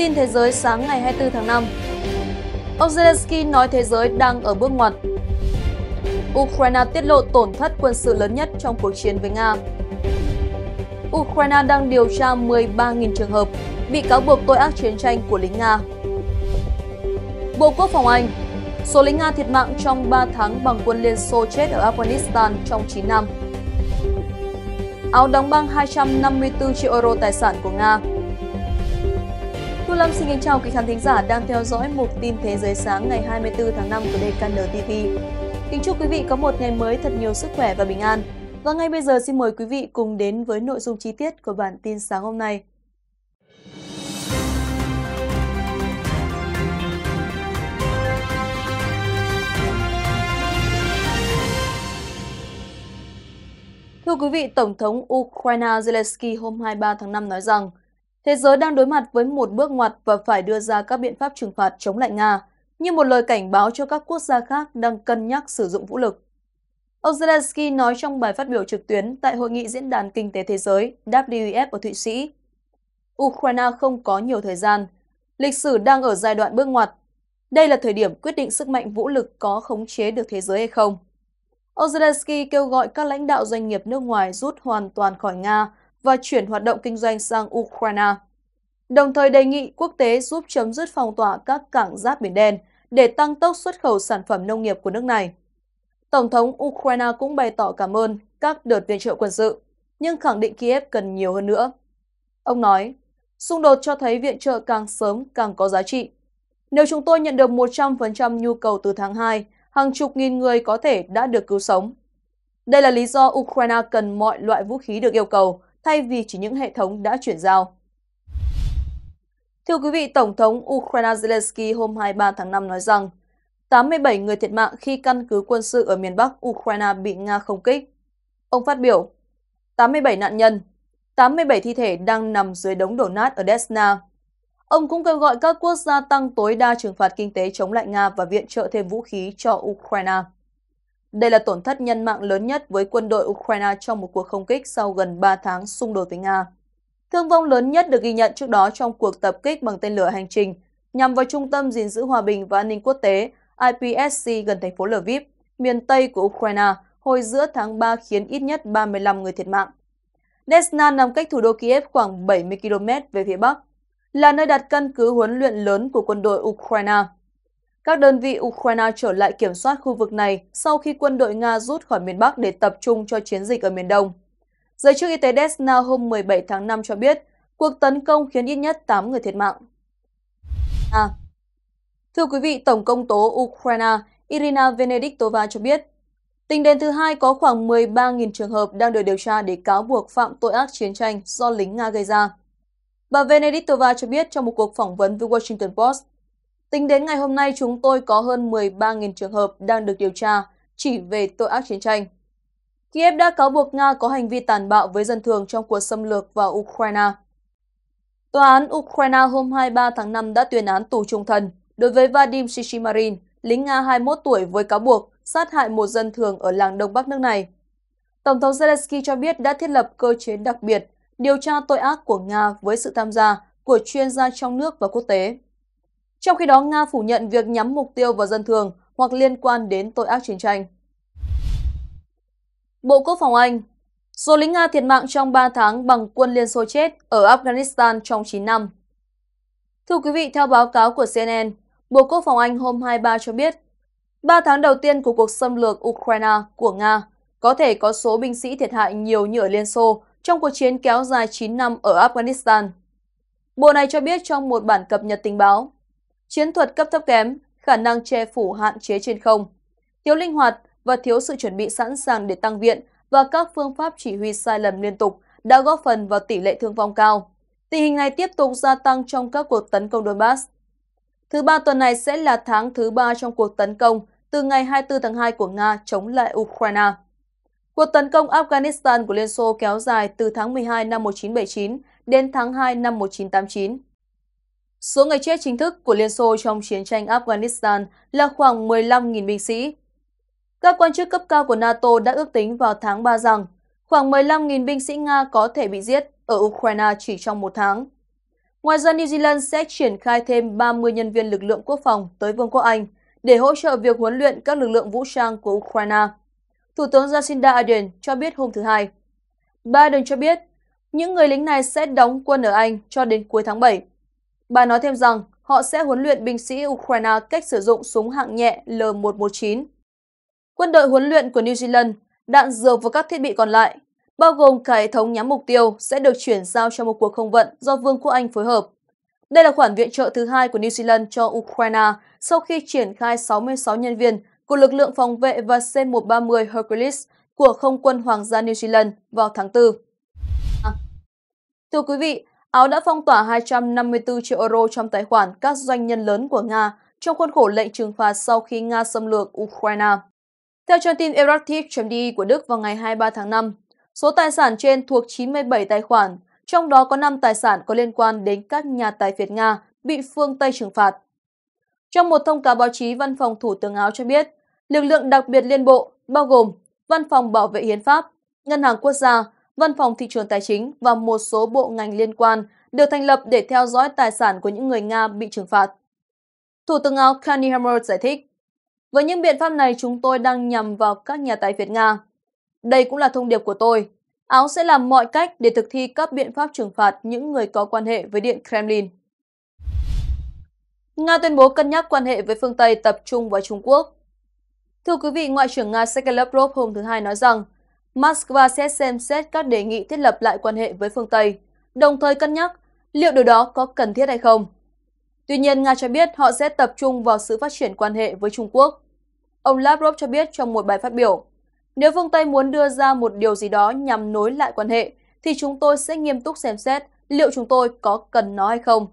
tin thế giới sáng ngày 24 tháng 5. Ông Zelensky nói thế giới đang ở bước ngoặt. Ukraine tiết lộ tổn thất quân sự lớn nhất trong cuộc chiến với Nga. Ukraine đang điều tra 13.000 trường hợp bị cáo buộc tội ác chiến tranh của lính Nga. Bộ Quốc phòng Anh Số lính Nga thiệt mạng trong 3 tháng bằng quân Liên Xô chết ở Afghanistan trong 9 năm. Áo đóng băng 254 triệu euro tài sản của Nga Thu Lâm xin kính chào quý khán thính giả đang theo dõi mục tin Thế giới sáng ngày 24 tháng 5 của DKN TV. Kính chúc quý vị có một ngày mới thật nhiều sức khỏe và bình an. Và ngay bây giờ xin mời quý vị cùng đến với nội dung chi tiết của bản tin sáng hôm nay. Thưa quý vị, Tổng thống Ukraine Zelensky hôm 23 tháng 5 nói rằng Thế giới đang đối mặt với một bước ngoặt và phải đưa ra các biện pháp trừng phạt chống lại Nga, như một lời cảnh báo cho các quốc gia khác đang cân nhắc sử dụng vũ lực. Ông Zelensky nói trong bài phát biểu trực tuyến tại Hội nghị Diễn đàn Kinh tế Thế giới WEF ở Thụy Sĩ. Ukraine không có nhiều thời gian. Lịch sử đang ở giai đoạn bước ngoặt. Đây là thời điểm quyết định sức mạnh vũ lực có khống chế được thế giới hay không. Ông Zelensky kêu gọi các lãnh đạo doanh nghiệp nước ngoài rút hoàn toàn khỏi Nga và chuyển hoạt động kinh doanh sang Ukraine. Đồng thời đề nghị quốc tế giúp chấm dứt phong tỏa các cảng giáp Biển Đen để tăng tốc xuất khẩu sản phẩm nông nghiệp của nước này. Tổng thống Ukraine cũng bày tỏ cảm ơn các đợt viện trợ quân sự, nhưng khẳng định Kiev cần nhiều hơn nữa. Ông nói, xung đột cho thấy viện trợ càng sớm càng có giá trị. Nếu chúng tôi nhận được 100% nhu cầu từ tháng 2, hàng chục nghìn người có thể đã được cứu sống. Đây là lý do Ukraine cần mọi loại vũ khí được yêu cầu, thay vì chỉ những hệ thống đã chuyển giao. Thưa quý vị, Tổng thống Ukraine Zelensky hôm 23 tháng 5 nói rằng 87 người thiệt mạng khi căn cứ quân sự ở miền Bắc Ukraine bị Nga không kích. Ông phát biểu, 87 nạn nhân, 87 thi thể đang nằm dưới đống đổ nát ở Desna. Ông cũng kêu gọi các quốc gia tăng tối đa trừng phạt kinh tế chống lại Nga và viện trợ thêm vũ khí cho Ukraine. Đây là tổn thất nhân mạng lớn nhất với quân đội Ukraine trong một cuộc không kích sau gần 3 tháng xung đột với Nga. Thương vong lớn nhất được ghi nhận trước đó trong cuộc tập kích bằng tên lửa hành trình nhằm vào Trung tâm gìn giữ hòa bình và an ninh quốc tế IPSC gần thành phố Lviv, miền Tây của Ukraine, hồi giữa tháng 3 khiến ít nhất 35 người thiệt mạng. Desna nằm cách thủ đô Kiev khoảng 70 km về phía bắc, là nơi đặt căn cứ huấn luyện lớn của quân đội Ukraine. Các đơn vị Ukraine trở lại kiểm soát khu vực này sau khi quân đội Nga rút khỏi miền Bắc để tập trung cho chiến dịch ở miền Đông. Giới chức y tế Desna hôm 17 tháng 5 cho biết, cuộc tấn công khiến ít nhất 8 người thiệt mạng. À, thưa quý vị, Tổng công tố Ukraine Irina Venediktova cho biết, tính đến thứ hai có khoảng 13.000 trường hợp đang được điều tra để cáo buộc phạm tội ác chiến tranh do lính Nga gây ra. Bà Venediktova cho biết trong một cuộc phỏng vấn với Washington Post, Tính đến ngày hôm nay, chúng tôi có hơn 13.000 trường hợp đang được điều tra chỉ về tội ác chiến tranh. Kiev đã cáo buộc Nga có hành vi tàn bạo với dân thường trong cuộc xâm lược vào Ukraine. Tòa án Ukraine hôm 23 tháng 5 đã tuyên án tù trung thân đối với Vadim Shishimarin, lính Nga 21 tuổi với cáo buộc sát hại một dân thường ở làng Đông Bắc nước này. Tổng thống Zelensky cho biết đã thiết lập cơ chế đặc biệt điều tra tội ác của Nga với sự tham gia của chuyên gia trong nước và quốc tế. Trong khi đó, Nga phủ nhận việc nhắm mục tiêu vào dân thường hoặc liên quan đến tội ác chiến tranh. Bộ Quốc phòng Anh Số lính Nga thiệt mạng trong 3 tháng bằng quân Liên Xô chết ở Afghanistan trong 9 năm. Thưa quý vị, theo báo cáo của CNN, Bộ Quốc phòng Anh hôm 23 cho biết, 3 tháng đầu tiên của cuộc xâm lược Ukraine của Nga có thể có số binh sĩ thiệt hại nhiều như ở Liên Xô trong cuộc chiến kéo dài 9 năm ở Afghanistan. Bộ này cho biết trong một bản cập nhật tình báo, chiến thuật cấp thấp kém, khả năng che phủ hạn chế trên không, thiếu linh hoạt và thiếu sự chuẩn bị sẵn sàng để tăng viện và các phương pháp chỉ huy sai lầm liên tục đã góp phần vào tỷ lệ thương vong cao. Tình hình này tiếp tục gia tăng trong các cuộc tấn công Donbass. Thứ ba tuần này sẽ là tháng thứ ba trong cuộc tấn công từ ngày 24 tháng 2 của Nga chống lại Ukraine. Cuộc tấn công Afghanistan của Liên Xô kéo dài từ tháng 12 năm 1979 đến tháng 2 năm 1989. Số người chết chính thức của Liên Xô trong chiến tranh Afghanistan là khoảng 15.000 binh sĩ. Các quan chức cấp cao của NATO đã ước tính vào tháng 3 rằng khoảng 15.000 binh sĩ Nga có thể bị giết ở Ukraine chỉ trong một tháng. Ngoài ra, New Zealand sẽ triển khai thêm 30 nhân viên lực lượng quốc phòng tới Vương quốc Anh để hỗ trợ việc huấn luyện các lực lượng vũ trang của Ukraine. Thủ tướng Jacinda Ardern cho biết hôm thứ Hai. Biden cho biết những người lính này sẽ đóng quân ở Anh cho đến cuối tháng 7 Bà nói thêm rằng họ sẽ huấn luyện binh sĩ Ukraine cách sử dụng súng hạng nhẹ L119. Quân đội huấn luyện của New Zealand, đạn dược và các thiết bị còn lại, bao gồm cả hệ thống nhắm mục tiêu sẽ được chuyển giao cho một cuộc không vận do Vương quốc Anh phối hợp. Đây là khoản viện trợ thứ hai của New Zealand cho Ukraine sau khi triển khai 66 nhân viên của lực lượng phòng vệ và C-130 Hercules của Không quân Hoàng gia New Zealand vào tháng 4. À. Thưa quý vị, Áo đã phong tỏa 254 triệu euro trong tài khoản các doanh nhân lớn của Nga trong khuôn khổ lệnh trừng phạt sau khi Nga xâm lược Ukraine. Theo trang tin Erotic.de của Đức vào ngày 23 tháng 5, số tài sản trên thuộc 97 tài khoản, trong đó có 5 tài sản có liên quan đến các nhà tài phiệt Nga bị phương Tây trừng phạt. Trong một thông cáo báo chí, Văn phòng Thủ tướng Áo cho biết, lực lượng đặc biệt liên bộ bao gồm Văn phòng Bảo vệ Hiến pháp, Ngân hàng Quốc gia, Văn phòng Thị trường Tài chính và một số bộ ngành liên quan được thành lập để theo dõi tài sản của những người Nga bị trừng phạt. Thủ tướng Áo Kanye Hammer giải thích, với những biện pháp này chúng tôi đang nhằm vào các nhà tài phiệt Nga. Đây cũng là thông điệp của tôi. Áo sẽ làm mọi cách để thực thi các biện pháp trừng phạt những người có quan hệ với Điện Kremlin. Nga tuyên bố cân nhắc quan hệ với phương Tây tập trung vào Trung Quốc. Thưa quý vị, Ngoại trưởng Nga Sergei Lavrov hôm thứ Hai nói rằng Moscow sẽ xem xét các đề nghị thiết lập lại quan hệ với phương Tây, đồng thời cân nhắc liệu điều đó có cần thiết hay không. Tuy nhiên, Nga cho biết họ sẽ tập trung vào sự phát triển quan hệ với Trung Quốc. Ông Lavrov cho biết trong một bài phát biểu, nếu phương Tây muốn đưa ra một điều gì đó nhằm nối lại quan hệ, thì chúng tôi sẽ nghiêm túc xem xét liệu chúng tôi có cần nó hay không.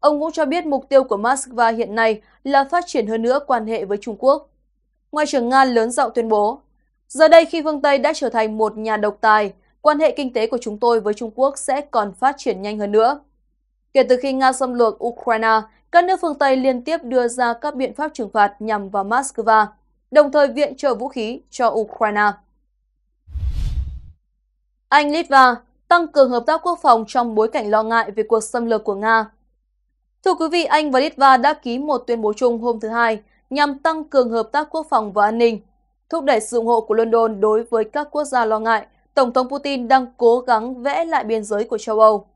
Ông cũng cho biết mục tiêu của Moscow hiện nay là phát triển hơn nữa quan hệ với Trung Quốc. Ngoại trưởng Nga lớn giọng tuyên bố Giờ đây khi phương Tây đã trở thành một nhà độc tài, quan hệ kinh tế của chúng tôi với Trung Quốc sẽ còn phát triển nhanh hơn nữa. Kể từ khi Nga xâm lược Ukraine, các nước phương Tây liên tiếp đưa ra các biện pháp trừng phạt nhằm vào Moscow, đồng thời viện trợ vũ khí cho Ukraine. Anh Litva tăng cường hợp tác quốc phòng trong bối cảnh lo ngại về cuộc xâm lược của Nga. Thưa quý vị, Anh và Litva đã ký một tuyên bố chung hôm thứ Hai nhằm tăng cường hợp tác quốc phòng và an ninh thúc đẩy sự ủng hộ của London đối với các quốc gia lo ngại, Tổng thống Putin đang cố gắng vẽ lại biên giới của châu Âu.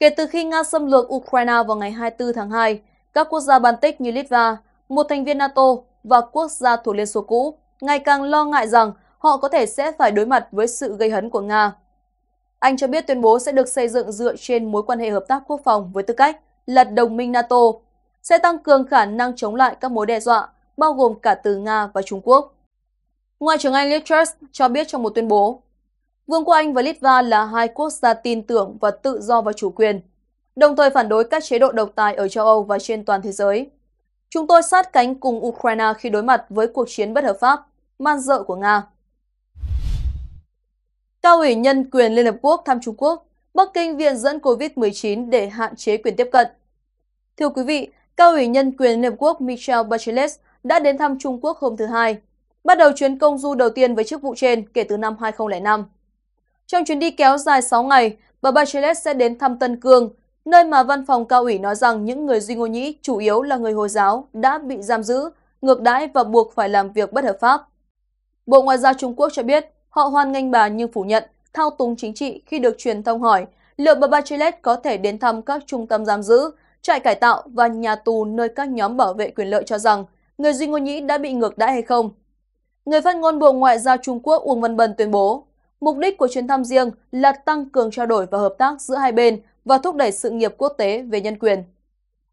Kể từ khi Nga xâm lược Ukraine vào ngày 24 tháng 2, các quốc gia Baltic như Litva, một thành viên NATO và quốc gia thuộc Liên Xô cũ ngày càng lo ngại rằng họ có thể sẽ phải đối mặt với sự gây hấn của Nga. Anh cho biết tuyên bố sẽ được xây dựng dựa trên mối quan hệ hợp tác quốc phòng với tư cách là đồng minh NATO, sẽ tăng cường khả năng chống lại các mối đe dọa, bao gồm cả từ Nga và Trung Quốc. Ngoại trưởng Anh Liz Truss cho biết trong một tuyên bố, Vương quốc Anh và Litva là hai quốc gia tin tưởng và tự do và chủ quyền, đồng thời phản đối các chế độ độc tài ở châu Âu và trên toàn thế giới. Chúng tôi sát cánh cùng Ukraine khi đối mặt với cuộc chiến bất hợp pháp, man dợ của Nga. Cao ủy Nhân quyền Liên Hợp Quốc thăm Trung Quốc, Bắc Kinh viện dẫn COVID-19 để hạn chế quyền tiếp cận. Thưa quý vị, Cao ủy Nhân quyền Liên Hợp Quốc Michelle Bachelet đã đến thăm Trung Quốc hôm thứ Hai bắt đầu chuyến công du đầu tiên với chức vụ trên kể từ năm 2005. Trong chuyến đi kéo dài 6 ngày, bà Bachelet sẽ đến thăm Tân Cương, nơi mà văn phòng cao ủy nói rằng những người Duy Ngô Nhĩ chủ yếu là người Hồi giáo đã bị giam giữ, ngược đãi và buộc phải làm việc bất hợp pháp. Bộ Ngoại giao Trung Quốc cho biết họ hoan nghênh bà nhưng phủ nhận thao túng chính trị khi được truyền thông hỏi liệu bà Bachelet có thể đến thăm các trung tâm giam giữ, trại cải tạo và nhà tù nơi các nhóm bảo vệ quyền lợi cho rằng người Duy Ngô Nhĩ đã bị ngược đãi hay không. Người phát ngôn Bộ Ngoại giao Trung Quốc Uông Văn Bân tuyên bố, mục đích của chuyến thăm riêng là tăng cường trao đổi và hợp tác giữa hai bên và thúc đẩy sự nghiệp quốc tế về nhân quyền.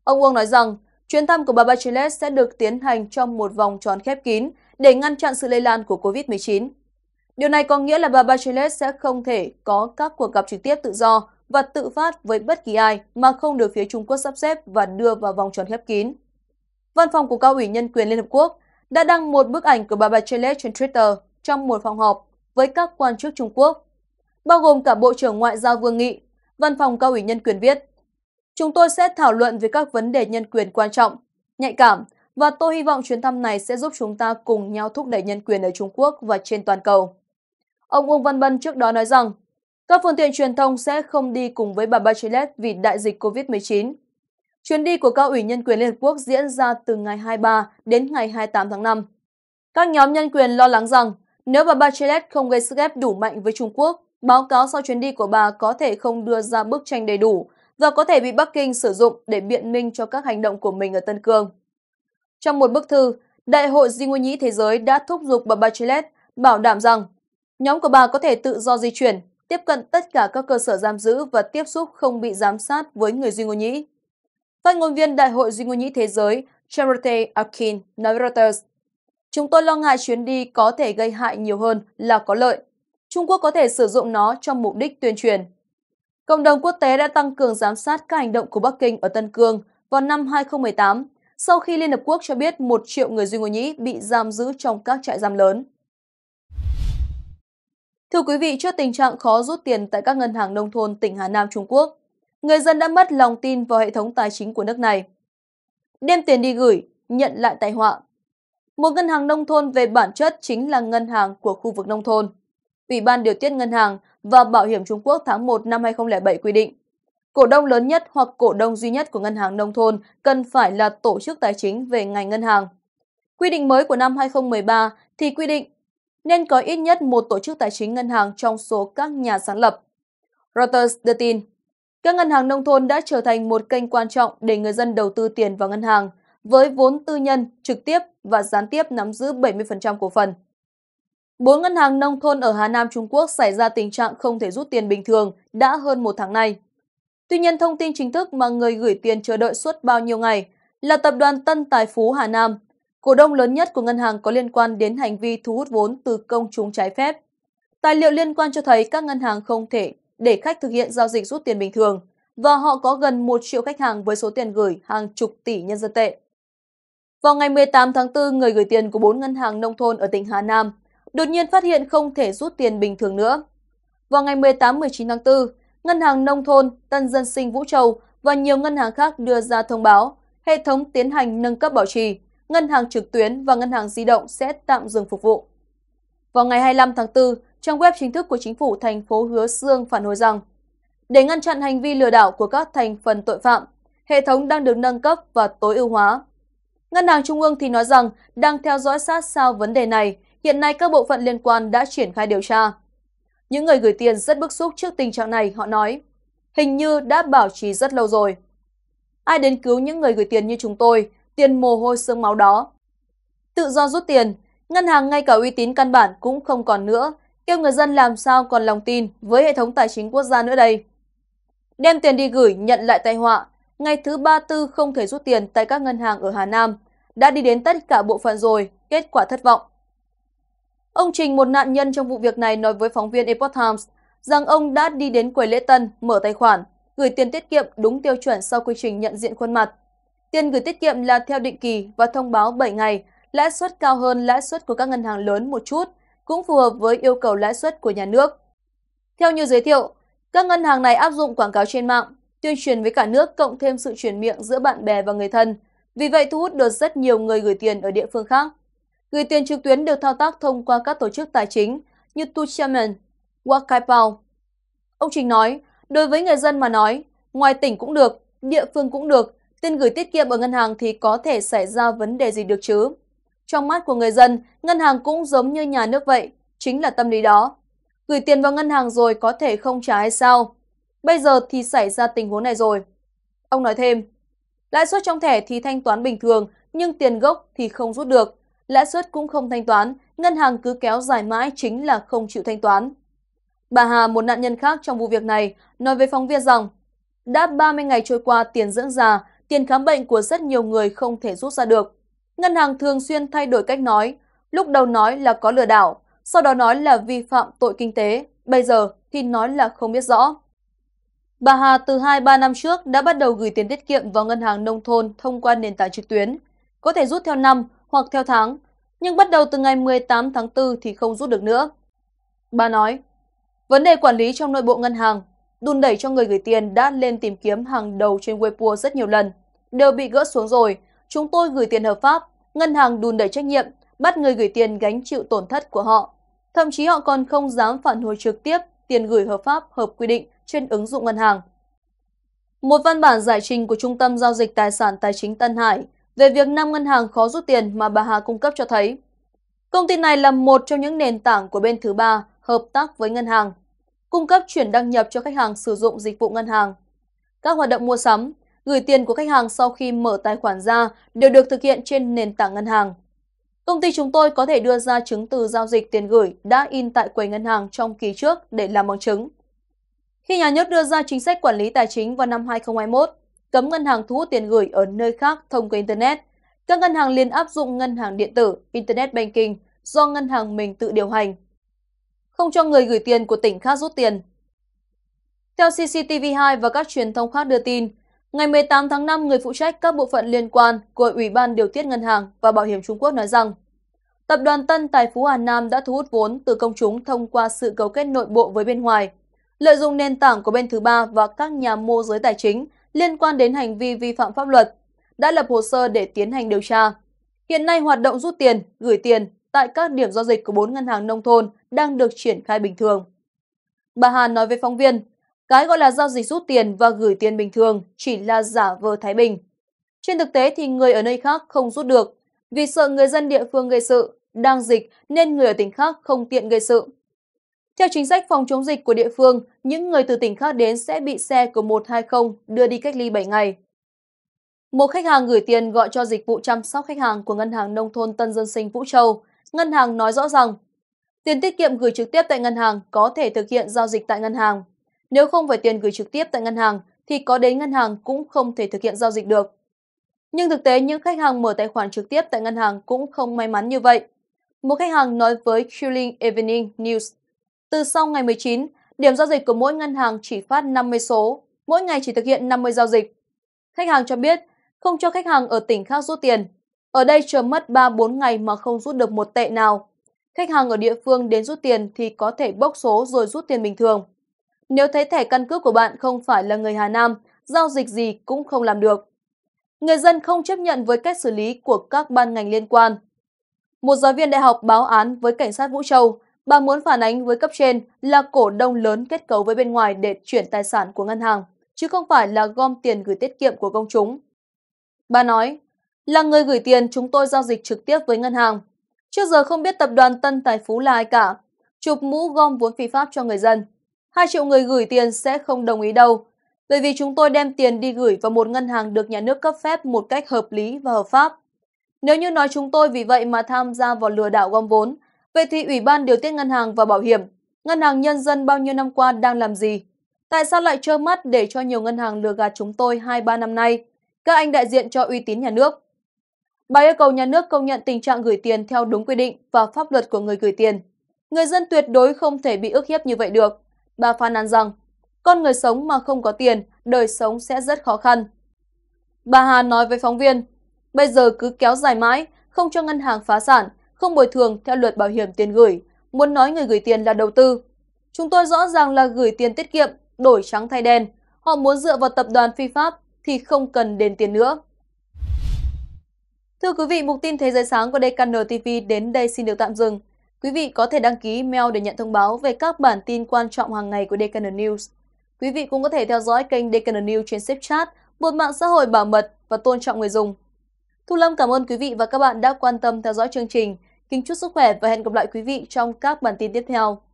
Ông Uông nói rằng, chuyến thăm của bà Bachelet sẽ được tiến hành trong một vòng tròn khép kín để ngăn chặn sự lây lan của COVID-19. Điều này có nghĩa là bà Bachelet sẽ không thể có các cuộc gặp trực tiếp tự do và tự phát với bất kỳ ai mà không được phía Trung Quốc sắp xếp và đưa vào vòng tròn khép kín. Văn phòng của Cao ủy Nhân quyền Liên Hợp Quốc đã đăng một bức ảnh của bà Bachelet trên Twitter trong một phòng họp với các quan chức Trung Quốc, bao gồm cả Bộ trưởng Ngoại giao Vương Nghị, Văn phòng Cao ủy Nhân quyền viết. Chúng tôi sẽ thảo luận về các vấn đề nhân quyền quan trọng, nhạy cảm và tôi hy vọng chuyến thăm này sẽ giúp chúng ta cùng nhau thúc đẩy nhân quyền ở Trung Quốc và trên toàn cầu. Ông Uông Văn Bân trước đó nói rằng, các phương tiện truyền thông sẽ không đi cùng với bà Bachelet vì đại dịch COVID-19 Chuyến đi của cao ủy nhân quyền Liên Hợp Quốc diễn ra từ ngày 23 đến ngày 28 tháng 5. Các nhóm nhân quyền lo lắng rằng nếu bà Bachelet không gây sức ép đủ mạnh với Trung Quốc, báo cáo sau chuyến đi của bà có thể không đưa ra bức tranh đầy đủ và có thể bị Bắc Kinh sử dụng để biện minh cho các hành động của mình ở Tân Cương. Trong một bức thư, Đại hội Di Nguyên Nhĩ Thế giới đã thúc giục bà Bachelet bảo đảm rằng nhóm của bà có thể tự do di chuyển, tiếp cận tất cả các cơ sở giam giữ và tiếp xúc không bị giám sát với người Di Ngô Nhĩ. Phát ngôn viên Đại hội Duy ngôn nhĩ thế giới Charity Akin nói với Reuters, Chúng tôi lo ngại chuyến đi có thể gây hại nhiều hơn là có lợi. Trung Quốc có thể sử dụng nó trong mục đích tuyên truyền. Cộng đồng quốc tế đã tăng cường giám sát các hành động của Bắc Kinh ở Tân Cương vào năm 2018 sau khi Liên Hợp Quốc cho biết một triệu người Duy Ngô Nhĩ bị giam giữ trong các trại giam lớn. Thưa quý vị, trước tình trạng khó rút tiền tại các ngân hàng nông thôn tỉnh Hà Nam Trung Quốc, người dân đã mất lòng tin vào hệ thống tài chính của nước này. Đem tiền đi gửi, nhận lại tai họa. Một ngân hàng nông thôn về bản chất chính là ngân hàng của khu vực nông thôn. Ủy ban điều tiết ngân hàng và bảo hiểm Trung Quốc tháng 1 năm 2007 quy định, cổ đông lớn nhất hoặc cổ đông duy nhất của ngân hàng nông thôn cần phải là tổ chức tài chính về ngành ngân hàng. Quy định mới của năm 2013 thì quy định nên có ít nhất một tổ chức tài chính ngân hàng trong số các nhà sáng lập. Reuters đưa tin, các ngân hàng nông thôn đã trở thành một kênh quan trọng để người dân đầu tư tiền vào ngân hàng, với vốn tư nhân trực tiếp và gián tiếp nắm giữ 70% cổ phần. Bốn ngân hàng nông thôn ở Hà Nam Trung Quốc xảy ra tình trạng không thể rút tiền bình thường đã hơn một tháng nay. Tuy nhiên, thông tin chính thức mà người gửi tiền chờ đợi suốt bao nhiêu ngày là tập đoàn Tân Tài Phú Hà Nam, cổ đông lớn nhất của ngân hàng có liên quan đến hành vi thu hút vốn từ công chúng trái phép. Tài liệu liên quan cho thấy các ngân hàng không thể để khách thực hiện giao dịch rút tiền bình thường và họ có gần 1 triệu khách hàng với số tiền gửi hàng chục tỷ nhân dân tệ. Vào ngày 18 tháng 4, người gửi tiền của 4 ngân hàng nông thôn ở tỉnh Hà Nam đột nhiên phát hiện không thể rút tiền bình thường nữa. Vào ngày 18-19 tháng 4, Ngân hàng Nông thôn, Tân Dân Sinh Vũ Châu và nhiều ngân hàng khác đưa ra thông báo hệ thống tiến hành nâng cấp bảo trì, ngân hàng trực tuyến và ngân hàng di động sẽ tạm dừng phục vụ. Vào ngày 25 tháng 4, Trang web chính thức của chính phủ thành phố Hứa Sương phản hồi rằng, để ngăn chặn hành vi lừa đảo của các thành phần tội phạm, hệ thống đang được nâng cấp và tối ưu hóa. Ngân hàng Trung ương thì nói rằng đang theo dõi sát sao vấn đề này, hiện nay các bộ phận liên quan đã triển khai điều tra. Những người gửi tiền rất bức xúc trước tình trạng này, họ nói, hình như đã bảo trì rất lâu rồi. Ai đến cứu những người gửi tiền như chúng tôi, tiền mồ hôi sương máu đó. Tự do rút tiền, ngân hàng ngay cả uy tín căn bản cũng không còn nữa kêu người dân làm sao còn lòng tin với hệ thống tài chính quốc gia nữa đây. Đem tiền đi gửi nhận lại tai họa, ngày thứ ba tư không thể rút tiền tại các ngân hàng ở Hà Nam, đã đi đến tất cả bộ phận rồi, kết quả thất vọng. Ông Trình, một nạn nhân trong vụ việc này nói với phóng viên Epoch Times rằng ông đã đi đến quầy lễ tân, mở tài khoản, gửi tiền tiết kiệm đúng tiêu chuẩn sau quy trình nhận diện khuôn mặt. Tiền gửi tiết kiệm là theo định kỳ và thông báo 7 ngày, lãi suất cao hơn lãi suất của các ngân hàng lớn một chút, cũng phù hợp với yêu cầu lãi suất của nhà nước. Theo như giới thiệu, các ngân hàng này áp dụng quảng cáo trên mạng, tuyên truyền với cả nước cộng thêm sự truyền miệng giữa bạn bè và người thân. Vì vậy thu hút được rất nhiều người gửi tiền ở địa phương khác. Gửi tiền trực tuyến được thao tác thông qua các tổ chức tài chính như Tuchamen, Wakaipao. Ông Trình nói, đối với người dân mà nói, ngoài tỉnh cũng được, địa phương cũng được, tiền gửi tiết kiệm ở ngân hàng thì có thể xảy ra vấn đề gì được chứ? Trong mắt của người dân, ngân hàng cũng giống như nhà nước vậy, chính là tâm lý đó. Gửi tiền vào ngân hàng rồi có thể không trả hay sao? Bây giờ thì xảy ra tình huống này rồi. Ông nói thêm, lãi suất trong thẻ thì thanh toán bình thường, nhưng tiền gốc thì không rút được. Lãi suất cũng không thanh toán, ngân hàng cứ kéo dài mãi chính là không chịu thanh toán. Bà Hà, một nạn nhân khác trong vụ việc này, nói với phóng viên rằng đã 30 ngày trôi qua tiền dưỡng già, tiền khám bệnh của rất nhiều người không thể rút ra được. Ngân hàng thường xuyên thay đổi cách nói, lúc đầu nói là có lừa đảo, sau đó nói là vi phạm tội kinh tế, bây giờ thì nói là không biết rõ. Bà Hà từ 2-3 năm trước đã bắt đầu gửi tiền tiết kiệm vào ngân hàng nông thôn thông qua nền tảng trực tuyến, có thể rút theo năm hoặc theo tháng, nhưng bắt đầu từ ngày 18 tháng 4 thì không rút được nữa. Bà nói, vấn đề quản lý trong nội bộ ngân hàng, đun đẩy cho người gửi tiền đã lên tìm kiếm hàng đầu trên Weibo rất nhiều lần, đều bị gỡ xuống rồi, Chúng tôi gửi tiền hợp pháp, ngân hàng đùn đẩy trách nhiệm, bắt người gửi tiền gánh chịu tổn thất của họ. Thậm chí họ còn không dám phản hồi trực tiếp tiền gửi hợp pháp hợp quy định trên ứng dụng ngân hàng. Một văn bản giải trình của Trung tâm Giao dịch Tài sản Tài chính Tân Hải về việc 5 ngân hàng khó rút tiền mà bà Hà cung cấp cho thấy. Công ty này là một trong những nền tảng của bên thứ ba hợp tác với ngân hàng, cung cấp chuyển đăng nhập cho khách hàng sử dụng dịch vụ ngân hàng. Các hoạt động mua sắm, gửi tiền của khách hàng sau khi mở tài khoản ra đều được thực hiện trên nền tảng ngân hàng. Công ty chúng tôi có thể đưa ra chứng từ giao dịch tiền gửi đã in tại quầy ngân hàng trong kỳ trước để làm bằng chứng. Khi nhà nước đưa ra chính sách quản lý tài chính vào năm 2021, cấm ngân hàng thu hút tiền gửi ở nơi khác thông qua Internet, các ngân hàng liền áp dụng ngân hàng điện tử, Internet Banking do ngân hàng mình tự điều hành. Không cho người gửi tiền của tỉnh khác rút tiền. Theo CCTV2 và các truyền thông khác đưa tin, Ngày 18 tháng 5, người phụ trách các bộ phận liên quan của Ủy ban Điều tiết Ngân hàng và Bảo hiểm Trung Quốc nói rằng, Tập đoàn Tân Tài Phú Hà Nam đã thu hút vốn từ công chúng thông qua sự cấu kết nội bộ với bên ngoài, lợi dụng nền tảng của bên thứ ba và các nhà môi giới tài chính liên quan đến hành vi vi phạm pháp luật, đã lập hồ sơ để tiến hành điều tra. Hiện nay hoạt động rút tiền, gửi tiền tại các điểm giao dịch của bốn ngân hàng nông thôn đang được triển khai bình thường. Bà Hà nói với phóng viên, cái gọi là giao dịch rút tiền và gửi tiền bình thường chỉ là giả vờ thái bình. Trên thực tế thì người ở nơi khác không rút được vì sợ người dân địa phương gây sự, đang dịch nên người ở tỉnh khác không tiện gây sự. Theo chính sách phòng chống dịch của địa phương, những người từ tỉnh khác đến sẽ bị xe của 120 đưa đi cách ly 7 ngày. Một khách hàng gửi tiền gọi cho dịch vụ chăm sóc khách hàng của Ngân hàng Nông thôn Tân Dân Sinh Vũ Châu. Ngân hàng nói rõ rằng, tiền tiết kiệm gửi trực tiếp tại ngân hàng có thể thực hiện giao dịch tại ngân hàng nếu không phải tiền gửi trực tiếp tại ngân hàng thì có đến ngân hàng cũng không thể thực hiện giao dịch được. Nhưng thực tế những khách hàng mở tài khoản trực tiếp tại ngân hàng cũng không may mắn như vậy. Một khách hàng nói với Chilling Evening News, từ sau ngày 19, điểm giao dịch của mỗi ngân hàng chỉ phát 50 số, mỗi ngày chỉ thực hiện 50 giao dịch. Khách hàng cho biết không cho khách hàng ở tỉnh khác rút tiền. Ở đây chờ mất 3-4 ngày mà không rút được một tệ nào. Khách hàng ở địa phương đến rút tiền thì có thể bốc số rồi rút tiền bình thường nếu thấy thẻ căn cước của bạn không phải là người Hà Nam, giao dịch gì cũng không làm được. Người dân không chấp nhận với cách xử lý của các ban ngành liên quan. Một giáo viên đại học báo án với cảnh sát Vũ Châu, bà muốn phản ánh với cấp trên là cổ đông lớn kết cấu với bên ngoài để chuyển tài sản của ngân hàng, chứ không phải là gom tiền gửi tiết kiệm của công chúng. Bà nói, là người gửi tiền chúng tôi giao dịch trực tiếp với ngân hàng. Trước giờ không biết tập đoàn Tân Tài Phú là ai cả, chụp mũ gom vốn phi pháp cho người dân. 2 triệu người gửi tiền sẽ không đồng ý đâu. Bởi vì chúng tôi đem tiền đi gửi vào một ngân hàng được nhà nước cấp phép một cách hợp lý và hợp pháp. Nếu như nói chúng tôi vì vậy mà tham gia vào lừa đảo gom vốn, vậy thì Ủy ban Điều tiết Ngân hàng và Bảo hiểm, Ngân hàng Nhân dân bao nhiêu năm qua đang làm gì? Tại sao lại trơ mắt để cho nhiều ngân hàng lừa gạt chúng tôi 2-3 năm nay? Các anh đại diện cho uy tín nhà nước. Bà yêu cầu nhà nước công nhận tình trạng gửi tiền theo đúng quy định và pháp luật của người gửi tiền. Người dân tuyệt đối không thể bị ức hiếp như vậy được. Bà phàn nàn rằng, con người sống mà không có tiền, đời sống sẽ rất khó khăn. Bà Hà nói với phóng viên, bây giờ cứ kéo dài mãi, không cho ngân hàng phá sản, không bồi thường theo luật bảo hiểm tiền gửi, muốn nói người gửi tiền là đầu tư. Chúng tôi rõ ràng là gửi tiền tiết kiệm, đổi trắng thay đen. Họ muốn dựa vào tập đoàn phi pháp thì không cần đền tiền nữa. Thưa quý vị, mục tin Thế giới sáng của DKN TV đến đây xin được tạm dừng. Quý vị có thể đăng ký mail để nhận thông báo về các bản tin quan trọng hàng ngày của Deccan News. Quý vị cũng có thể theo dõi kênh Deccan News trên Snapchat, một mạng xã hội bảo mật và tôn trọng người dùng. Thu Lâm cảm ơn quý vị và các bạn đã quan tâm theo dõi chương trình. Kính chúc sức khỏe và hẹn gặp lại quý vị trong các bản tin tiếp theo.